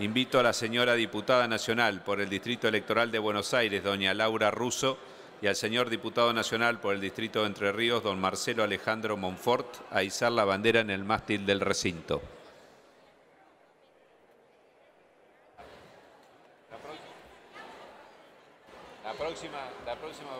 Invito a la señora diputada nacional por el Distrito Electoral de Buenos Aires, doña Laura Russo, y al señor diputado nacional por el Distrito de Entre Ríos, don Marcelo Alejandro Monfort, a izar la bandera en el mástil del recinto. La próxima, la próxima,